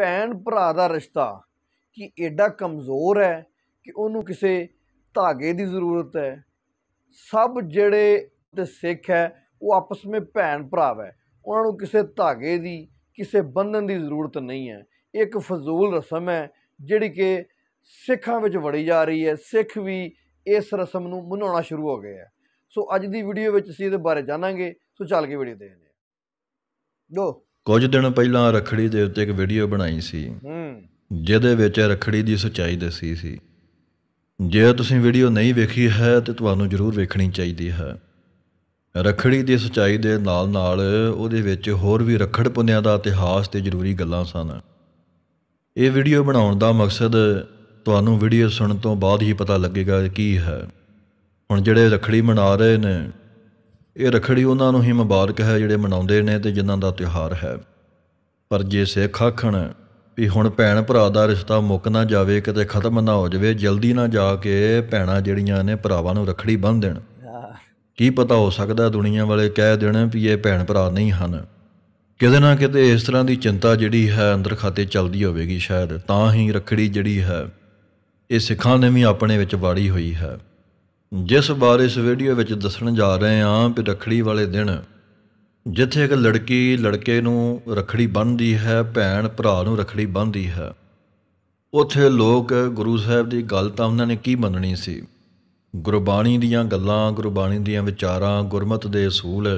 ਭੈਣ ਭਰਾ ਦਾ ਰਿਸ਼ਤਾ ਕਿ ਐਡਾ ਕਮਜ਼ੋਰ ਹੈ ਕਿ ਉਹਨੂੰ ਕਿਸੇ ਧਾਗੇ ਦੀ ਜ਼ਰੂਰਤ ਹੈ ਸਭ ਜਿਹੜੇ ਤੇ ਸਿੱਖ ਹੈ ਉਹ ਆਪਸ ਵਿੱਚ ਭੈਣ ਭਰਾ ਹੈ ਉਹਨਾਂ ਨੂੰ ਕਿਸੇ ਧਾਗੇ ਦੀ ਕਿਸੇ ਬੰਧਨ ਦੀ ਜ਼ਰੂਰਤ ਨਹੀਂ ਹੈ ਇੱਕ ਫਜ਼ੂਲ ਰਸਮ ਹੈ ਜਿਹੜੀ ਕਿ ਸਿੱਖਾਂ ਵਿੱਚ ਵੜੀ ਜਾ ਰਹੀ ਹੈ ਸਿੱਖ ਵੀ ਇਸ ਰਸਮ ਨੂੰ ਮਨਾਉਣਾ ਸ਼ੁਰੂ ਹੋ ਗਏ ਹੈ ਸੋ ਅੱਜ ਦੀ ਵੀਡੀਓ ਵਿੱਚ ਅਸੀਂ ਇਹਦੇ ਬਾਰੇ ਜਾਣਾਂਗੇ ਸੋ ਚੱਲ ਕੇ ਵੀਡੀਓ ਦੇਖਦੇ ਹਾਂ ਦੋ ਕੁਝ ਦਿਨ ਪਹਿਲਾਂ ਰਖੜੀ ਦੇ ਉੱਤੇ ਇੱਕ ਵੀਡੀਓ ਬਣਾਈ ਸੀ ਹੂੰ ਜਿਹਦੇ ਵਿੱਚ ਰਖੜੀ ਦੀ ਸੱਚਾਈ ਦੱਸੀ ਸੀ ਜੇ ਤੁਸੀਂ ਵੀਡੀਓ ਨਹੀਂ ਵੇਖੀ ਹੈ ਤੇ ਤੁਹਾਨੂੰ ਜ਼ਰੂਰ ਵੇਖਣੀ ਚਾਹੀਦੀ ਹੈ ਰਖੜੀ ਦੀ ਸੱਚਾਈ ਦੇ ਨਾਲ-ਨਾਲ ਉਹਦੇ ਵਿੱਚ ਹੋਰ ਵੀ ਰਖੜ ਪੁੰਨਿਆਂ ਦਾ ਇਤਿਹਾਸ ਤੇ ਜ਼ਰੂਰੀ ਗੱਲਾਂ ਸਨ ਇਹ ਵੀਡੀਓ ਬਣਾਉਣ ਦਾ ਮਕਸਦ ਤੁਹਾਨੂੰ ਵੀਡੀਓ ਸੁਣਨ ਤੋਂ ਬਾਅਦ ਹੀ ਪਤਾ ਲੱਗੇਗਾ ਕੀ ਹੈ ਹੁਣ ਜਿਹੜੇ ਰਖੜੀ ਮਨਾ ਰਹੇ ਨੇ ਇਹ ਰਖੜੀ ਉਹਨਾਂ ਨੂੰ ਹੀ ਮੁਬਾਰਕ ਹੈ ਜਿਹੜੇ ਮਨਾਉਂਦੇ ਨੇ ਤੇ ਜਿਨ੍ਹਾਂ ਦਾ ਤਿਉਹਾਰ ਹੈ ਪਰ ਜੇ ਸਿੱਖ ਆਖਣ ਵੀ ਹੁਣ ਭੈਣ ਭਰਾ ਦਾ ਰਿਸ਼ਤਾ ਮੁੱਕ ਨਾ ਜਾਵੇ ਕਿਤੇ ਖਤਮ ਨਾ ਹੋ ਜਾਵੇ ਜਲਦੀ ਨਾ ਜਾ ਕੇ ਭੈਣਾ ਜਿਹੜੀਆਂ ਨੇ ਭਰਾਵਾਂ ਨੂੰ ਰਖੜੀ ਬੰਨ ਦੇਣ ਕੀ ਪਤਾ ਹੋ ਸਕਦਾ ਦੁਨੀਆ ਵਾਲੇ ਕਹਿ ਦੇਣ ਵੀ ਇਹ ਭੈਣ ਭਰਾ ਨਹੀਂ ਹਨ ਕਿਤੇ ਨਾ ਕਿਤੇ ਇਸ ਤਰ੍ਹਾਂ ਦੀ ਚਿੰਤਾ ਜਿਹੜੀ ਹੈ ਅੰਦਰ ਖਾਤੇ ਚਲਦੀ ਹੋਵੇਗੀ ਸ਼ਾਇਦ ਤਾਂ ਹੀ ਰਖੜੀ ਜਿਹੜੀ ਹੈ ਇਹ ਸਿੱਖਾਂ ਨੇ ਵੀ ਆਪਣੇ ਵਿੱਚ ਵਾੜੀ ਹੋਈ ਹੈ ਜਿਸ ਬਾਰੇ ਇਸ ਵੀਡੀਓ ਵਿੱਚ ਦੱਸਣ ਜਾ ਰਹੇ ਹਾਂ ਕਿ ਰਖੜੀ ਵਾਲੇ ਦਿਨ ਜਿੱਥੇ ਇੱਕ ਲੜਕੀ ਲੜਕੇ ਨੂੰ ਰਖੜੀ ਬੰਨ੍ਹਦੀ ਹੈ ਭੈਣ ਭਰਾ ਨੂੰ ਰਖੜੀ ਬੰਨ੍ਹਦੀ ਹੈ ਉੱਥੇ ਲੋਕ ਗੁਰੂ ਸਾਹਿਬ ਦੀ ਗੱਲ ਤਾਂ ਉਹਨਾਂ ਨੇ ਕੀ ਮੰਨਣੀ ਸੀ ਗੁਰਬਾਣੀ ਦੀਆਂ ਗੱਲਾਂ ਗੁਰਬਾਣੀ ਦੀਆਂ ਵਿਚਾਰਾਂ ਗੁਰਮਤ ਦੇ ਸੂਲ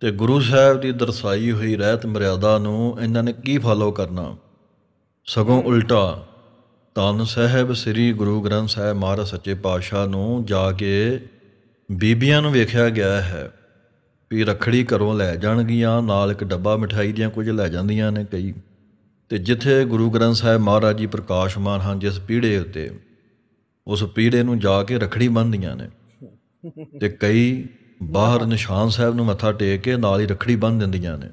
ਤੇ ਗੁਰੂ ਸਾਹਿਬ ਦੀ ਦਰਸਾਈ ਹੋਈ ਰਹਿਤ ਮਰਿਆਦਾ ਨੂੰ ਇਹਨਾਂ ਨੇ ਕੀ ਫਾਲੋ ਕਰਨਾ ਸਗੋਂ ਉਲਟਾ ਤਨ ਸਹਿਬ ਸ੍ਰੀ ਗੁਰੂ ਗ੍ਰੰਥ ਸਾਹਿਬ ਮਹਾਰਾਜ ਸੱਚੇ ਪਾਤਸ਼ਾਹ ਨੂੰ ਜਾ ਕੇ ਬੀਬੀਆਂ ਨੂੰ ਵੇਖਿਆ ਗਿਆ ਹੈ ਵੀ ਰਖੜੀ ਘਰੋਂ ਲੈ ਜਾਣਗੀਆਂ ਨਾਲ ਇੱਕ ਡੱਬਾ ਮਠਾਈ ਦੀਆਂ ਕੁਝ ਲੈ ਜਾਂਦੀਆਂ ਨੇ ਕਈ ਤੇ ਜਿੱਥੇ ਗੁਰੂ ਗ੍ਰੰਥ ਸਾਹਿਬ ਮਹਾਰਾਜ ਜੀ ਪ੍ਰਕਾਸ਼ਮਾਨ ਹਨ ਜਿਸ ਪੀੜੇ ਉੱਤੇ ਉਸ ਪੀੜੇ ਨੂੰ ਜਾ ਕੇ ਰਖੜੀ ਬੰਨ੍ਹਦੀਆਂ ਨੇ ਤੇ ਕਈ ਬਾਹਰ ਨਿਸ਼ਾਨ ਸਾਹਿਬ ਨੂੰ ਮੱਥਾ ਟੇਕ ਕੇ ਨਾਲ ਹੀ ਰਖੜੀ ਬੰਨ੍ਹ ਦਿੰਦੀਆਂ ਨੇ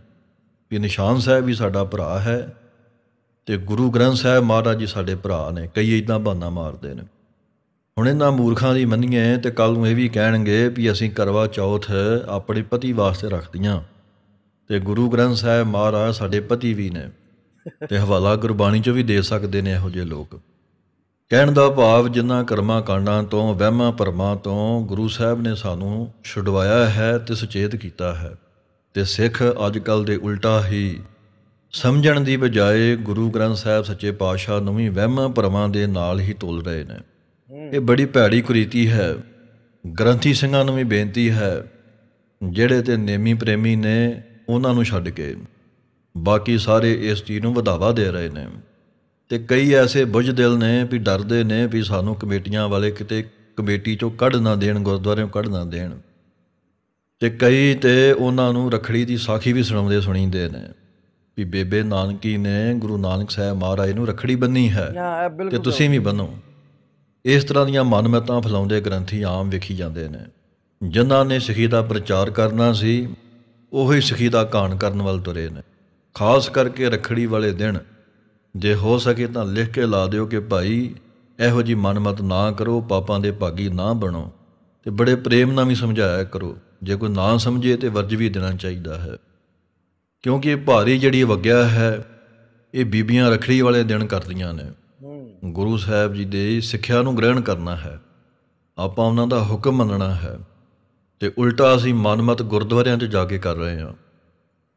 ਵੀ ਨਿਸ਼ਾਨ ਸਾਹਿਬ ਵੀ ਸਾਡਾ ਭਰਾ ਹੈ ਤੇ ਗੁਰੂ ਗ੍ਰੰਥ ਸਾਹਿਬ ਮਹਾਰਾਜ ਜੀ ਸਾਡੇ ਭਰਾ ਨੇ ਕਈ ਇਦਾਂ ਬਹਾਨਾ ਮਾਰਦੇ ਨੇ ਹੁਣ ਇਹਨਾਂ ਮੂਰਖਾਂ ਦੀ ਮੰਨੀਏ ਤੇ ਕੱਲ ਨੂੰ ਇਹ ਵੀ ਕਹਿਣਗੇ ਵੀ ਅਸੀਂ ਕਰਵਾ ਚੌਥ ਆਪਣੇ ਪਤੀ ਵਾਸਤੇ ਰੱਖਦੀਆਂ ਤੇ ਗੁਰੂ ਗ੍ਰੰਥ ਸਾਹਿਬ ਮਹਾਰਾਜ ਸਾਡੇ ਪਤੀ ਵੀ ਨੇ ਤੇ ਹਵਾਲਾ ਗੁਰਬਾਣੀ 'ਚ ਵੀ ਦੇ ਸਕਦੇ ਨੇ ਇਹੋ ਜਿਹੇ ਲੋਕ ਕਹਿਣ ਦਾ ਭਾਵ ਜਿਨ੍ਹਾਂ ਕਰਮਾਂ ਕਾਂਡਾਂ ਤੋਂ ਵਹਿਮਾਂ ਪਰਮਾਂ ਤੋਂ ਗੁਰੂ ਸਾਹਿਬ ਨੇ ਸਾਨੂੰ ਛੁਡਵਾਇਆ ਹੈ ਤੇ ਸੁਚੇਤ ਕੀਤਾ ਹੈ ਤੇ ਸਿੱਖ ਅੱਜ ਕੱਲ ਦੇ ਉਲਟਾ ਹੀ ਸਮਝਣ ਦੀ ਬਜਾਏ ਗੁਰੂ ਗ੍ਰੰਥ ਸਾਹਿਬ ਸੱਚੇ ਪਾਤਸ਼ਾਹ ਨਵੀਂ ਵਹਿਮਾਂ ਭਰਮਾਂ ਦੇ ਨਾਲ ਹੀ ਤੋਲ ਰਹੇ ਨੇ ਇਹ ਬੜੀ ਭੈੜੀ ਕੁਰੀਤੀ ਹੈ ਗ੍ਰੰਥੀ ਸਿੰਘਾਂ ਨੂੰ ਵੀ ਬੇਨਤੀ ਹੈ ਜਿਹੜੇ ਤੇ ਨੇਮੀ ਪ੍ਰੇਮੀ ਨੇ ਉਹਨਾਂ ਨੂੰ ਛੱਡ ਕੇ ਬਾਕੀ ਸਾਰੇ ਇਸ ਚੀਜ਼ ਨੂੰ ਵਧਾਵਾ ਦੇ ਰਹੇ ਨੇ ਤੇ ਕਈ ਐਸੇ ਬੁਝਦਿਲ ਨੇ ਵੀ ਡਰਦੇ ਨੇ ਵੀ ਸਾਨੂੰ ਕਮੇਟੀਆਂ ਵਾਲੇ ਕਿਤੇ ਕਮੇਟੀ ਚੋਂ ਕੱਢ ਨਾ ਦੇਣ ਗੁਰਦੁਆਰਿਆਂੋਂ ਕੱਢ ਨਾ ਦੇਣ ਤੇ ਕਈ ਤੇ ਉਹਨਾਂ ਨੂੰ ਰਖੜੀ ਦੀ ਸਾਖੀ ਵੀ ਸੁਣਾਉਂਦੇ ਸੁਣੀਂਦੇ ਨੇ ਵੀ ਬੇਬੇ ਨਾਨਕੀ ਨੇ ਗੁਰੂ ਨਾਨਕ ਸਾਹਿਬ ਮਹਾਰਾਜ ਨੂੰ ਰਖੜੀ ਬੰਨੀ ਹੈ ਤੇ ਤੁਸੀਂ ਵੀ ਬੰਨੋ ਇਸ ਤਰ੍ਹਾਂ ਦੀਆਂ ਮਨਮਤਾਂ ਫਲਾਉਂਦੇ ਗ੍ਰੰਥੀ ਆਮ ਵੇਖੀ ਜਾਂਦੇ ਨੇ ਜਿਨ੍ਹਾਂ ਨੇ ਸਿੱਖੀ ਦਾ ਪ੍ਰਚਾਰ ਕਰਨਾ ਸੀ ਉਹੀ ਸਿੱਖੀ ਦਾ ਕਾਣ ਕਰਨ ਵੱਲ ਤੁਰੇ ਨੇ ਖਾਸ ਕਰਕੇ ਰਖੜੀ ਵਾਲੇ ਦਿਨ ਜੇ ਹੋ ਸਕੇ ਤਾਂ ਲਿਖ ਕੇ ਲਾ ਦਿਓ ਕਿ ਭਾਈ ਇਹੋ ਜੀ ਮਨਮਤ ਨਾ ਕਰੋ ਪਾਪਾਂ ਦੇ ਭਾਗੀ ਨਾ ਬਣੋ ਤੇ ਬੜੇ ਪ੍ਰੇਮ ਨਾਲ ਵੀ ਸਮਝਾਇਆ ਕਰੋ ਜੇ ਕੋਈ ਨਾ ਸਮਝੇ ਤੇ ਵਰਜ ਵੀ ਦੇਣਾ ਚਾਹੀਦਾ ਹੈ ਕਿਉਂਕਿ ਇਹ ਭਾਰੀ ਜਿਹੜੀ ਵਗਿਆ ਹੈ ਇਹ ਬੀਬੀਆਂ ਰਖੜੀ ਵਾਲੇ ਦਿਨ ਕਰਦੀਆਂ ਨੇ ਗੁਰੂ ਸਾਹਿਬ ਜੀ ਦੇ ਸਿੱਖਿਆ ਨੂੰ ਗ੍ਰਹਿਣ ਕਰਨਾ ਹੈ ਆਪਾਂ ਉਹਨਾਂ ਦਾ ਹੁਕਮ ਮੰਨਣਾ ਹੈ ਤੇ ਉਲਟਾ ਅਸੀਂ ਮਨਮਤ ਗੁਰਦੁਆਰਿਆਂ 'ਚ ਜਾ ਕੇ ਕਰ ਰਹੇ ਹਾਂ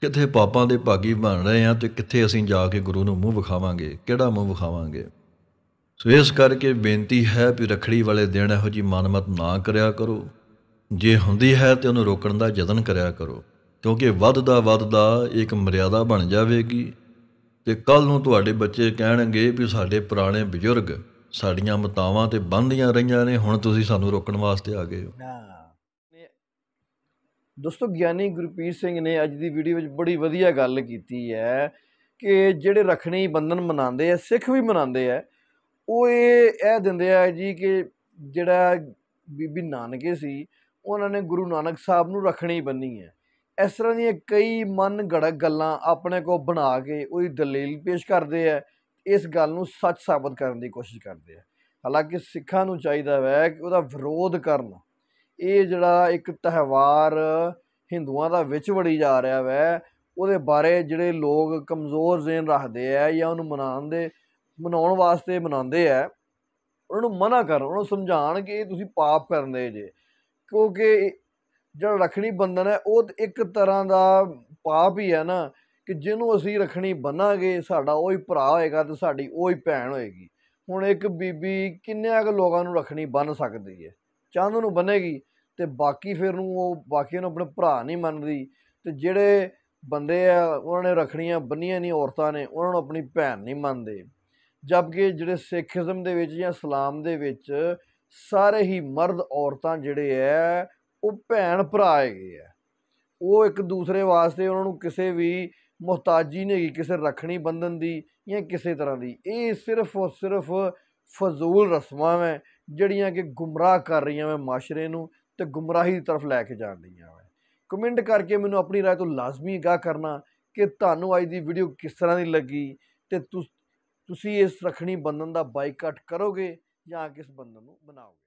ਕਿੱਥੇ ਪਾਪਾਂ ਦੇ ਭਾਗੀ ਬਣ ਰਹੇ ਹਾਂ ਤੇ ਕਿੱਥੇ ਅਸੀਂ ਜਾ ਕੇ ਗੁਰੂ ਨੂੰ ਮੂੰਹ ਵਿਖਾਵਾਂਗੇ ਕਿਹੜਾ ਮੂੰਹ ਵਿਖਾਵਾਂਗੇ ਸੋ ਇਸ ਕਰਕੇ ਬੇਨਤੀ ਹੈ ਵੀ ਰਖੜੀ ਵਾਲੇ ਦਿਨ ਇਹੋ ਜੀ ਮਨਮਤ ਨਾ ਕਰਿਆ ਕਰੋ ਜੇ ਹੁੰਦੀ ਹੈ ਤੇ ਉਹਨੂੰ ਰੋਕਣ ਦਾ ਯਤਨ ਕਰਿਆ ਕਰੋ ਕਿਉਂਕਿ ਵੱਧਦਾ ਵੱਧਦਾ ਇੱਕ ਮਰਿਆਦਾ ਬਣ ਜਾਵੇਗੀ ਤੇ ਕੱਲ ਨੂੰ ਤੁਹਾਡੇ ਬੱਚੇ ਕਹਿਣਗੇ ਵੀ ਸਾਡੇ ਪੁਰਾਣੇ ਬਜ਼ੁਰਗ ਸਾਡੀਆਂ ਮਤਾਵਾਂ ਤੇ ਬੰਦੀਆਂ ਰਹੀਆਂ ਨੇ ਹੁਣ ਤੁਸੀਂ ਸਾਨੂੰ ਰੋਕਣ ਵਾਸਤੇ ਆ ਗਏ ਹੋ ਦੋਸਤੋ ਗਿਆਨੀ ਗੁਰਪ੍ਰੀਤ ਸਿੰਘ ਨੇ ਅੱਜ ਦੀ ਵੀਡੀਓ ਵਿੱਚ ਬੜੀ ਵਧੀਆ ਗੱਲ ਕੀਤੀ ਹੈ ਕਿ ਜਿਹੜੇ ਰਖਣੀ ਬੰਧਨ ਮਨਾਉਂਦੇ ਆ ਸਿੱਖ ਵੀ ਮਨਾਉਂਦੇ ਆ ਉਹ ਇਹ ਇਹ ਦਿੰਦੇ ਆ ਜੀ ਕਿ ਜਿਹੜਾ ਬੀਬੀ ਨਾਨਕੇ ਸੀ ਉਹਨਾਂ ਨੇ ਗੁਰੂ ਨਾਨਕ ਸਾਹਿਬ ਨੂੰ ਰਖਣੀ ਬੰਨੀ ਹੈ ਇਸ ਤਰ੍ਹਾਂ ਦੀਆਂ ਕਈ ਮਨ ਘੜਕ ਗੱਲਾਂ ਆਪਣੇ ਕੋ ਬਣਾ ਕੇ ਉਹਦੀ ਦਲੀਲ ਪੇਸ਼ ਕਰਦੇ ਆ ਇਸ ਗੱਲ ਨੂੰ ਸੱਚ ਸਾਬਤ ਕਰਨ ਦੀ ਕੋਸ਼ਿਸ਼ ਕਰਦੇ ਆ ਹਾਲਾਂਕਿ ਸਿੱਖਾਂ ਨੂੰ ਚਾਹੀਦਾ ਹੈ ਕਿ ਉਹਦਾ ਵਿਰੋਧ ਕਰਨ ਇਹ ਜਿਹੜਾ ਇੱਕ ਤਿਹਵਾਰ ਹਿੰਦੂਆਂ ਦਾ ਵਿੱਚ ਵੜੀ ਜਾ ਰਿਹਾ ਵੈ ਉਹਦੇ ਬਾਰੇ ਜਿਹੜੇ ਲੋਕ ਕਮਜ਼ੋਰ ਜ਼ੇਨ ਰੱਖਦੇ ਆ ਜਾਂ ਉਹਨੂੰ ਮਨਾਉਣ ਦੇ ਮਨਾਉਣ ਵਾਸਤੇ ਮਨਾਉਂਦੇ ਆ ਉਹਨਾਂ ਨੂੰ ਮਨਾ ਕਰਨ ਉਹਨਾਂ ਨੂੰ ਸਮਝਾਣ ਕਿ ਇਹ ਤੁਸੀਂ ਪਾਪ ਕਰਦੇ ਜੇ ਕਿਉਂਕਿ ਜਿਹੜਾ ਰਖੜੀ ਬੰਧਨ ਹੈ ਉਹ ਇੱਕ ਤਰ੍ਹਾਂ ਦਾ ਪਾਪ ਹੀ ਹੈ ਨਾ ਕਿ ਜਿਹਨੂੰ ਅਸੀਂ ਰਖਣੀ ਬਣਾਂਗੇ ਸਾਡਾ ਉਹ ਹੀ ਭਰਾ ਹੋਏਗਾ ਤੇ ਸਾਡੀ ਉਹ ਹੀ ਭੈਣ ਹੋਏਗੀ ਹੁਣ ਇੱਕ ਬੀਬੀ ਕਿੰਨੇ ਕੁ ਲੋਕਾਂ ਨੂੰ ਰਖਣੀ ਬਣ ਸਕਦੀ ਹੈ ਚੰਦ ਨੂੰ ਬਣੇਗੀ ਤੇ ਬਾਕੀ ਫਿਰ ਨੂੰ ਉਹ ਬਾਕੀਆਂ ਨੂੰ ਆਪਣੇ ਭਰਾ ਨਹੀਂ ਮੰਨਦੀ ਤੇ ਜਿਹੜੇ ਬੰਦੇ ਆ ਉਹਨਾਂ ਨੇ ਰਖਣੀਆਂ ਬੰਨੀਆਂ ਨਹੀਂ ਔਰਤਾਂ ਨੇ ਉਹਨਾਂ ਨੂੰ ਆਪਣੀ ਭੈਣ ਨਹੀਂ ਮੰਨਦੇ ਜਦਕਿ ਜਿਹੜੇ ਸਿੱਖੀਜ਼ਮ ਦੇ ਵਿੱਚ ਜਾਂ ਇਸਲਾਮ ਦੇ ਵਿੱਚ ਸਾਰੇ ਹੀ ਮਰਦ ਔਰਤਾਂ ਜਿਹੜੇ ਐ ਉਹ ਭੈਣ ਭਰਾ ਹੈਗੇ ਆ ਉਹ ਇੱਕ ਦੂਸਰੇ ਵਾਸਤੇ ਉਹਨਾਂ ਨੂੰ ਕਿਸੇ ਵੀ ਮੁਹਤਾਜੀ ਨਹੀਂ ਕਿਸੇ ਰੱਖਣੀ ਬੰਧਨ ਦੀ ਜਾਂ ਕਿਸੇ ਤਰ੍ਹਾਂ ਦੀ ਇਹ ਸਿਰਫ ਸਿਰਫ ਫਜ਼ੂਲ ਰਸਮਾਂ ਵੇ ਜਿਹੜੀਆਂ ਕਿ ਗੁੰਮਰਾਹ ਕਰ ਰਹੀਆਂ ਵੇ ਮਾਸ਼ਰੇ ਨੂੰ ਤੇ ਗੁੰਮਰਾਹੀ ਦੀ ਤਰਫ ਲੈ ਕੇ ਜਾਣ ਰਹੀਆਂ ਵੇ ਕਮੈਂਟ ਕਰਕੇ ਮੈਨੂੰ ਆਪਣੀ رائے ਤੋਂ ਲਾਜ਼ਮੀ ਗਾ ਕਰਨਾ ਕਿ ਤੁਹਾਨੂੰ ਅੱਜ ਦੀ ਵੀਡੀਓ ਕਿਸ ਤਰ੍ਹਾਂ ਦੀ ਲੱਗੀ ਤੇ ਤੁਸੀਂ ਇਸ ਰਖਣੀ ਬੰਧਨ ਦਾ ਬਾਈਕਾਟ ਕਰੋਗੇ ਜਾਂ ਕਿਸ ਬੰਧਨ ਨੂੰ ਬਣਾਓਗੇ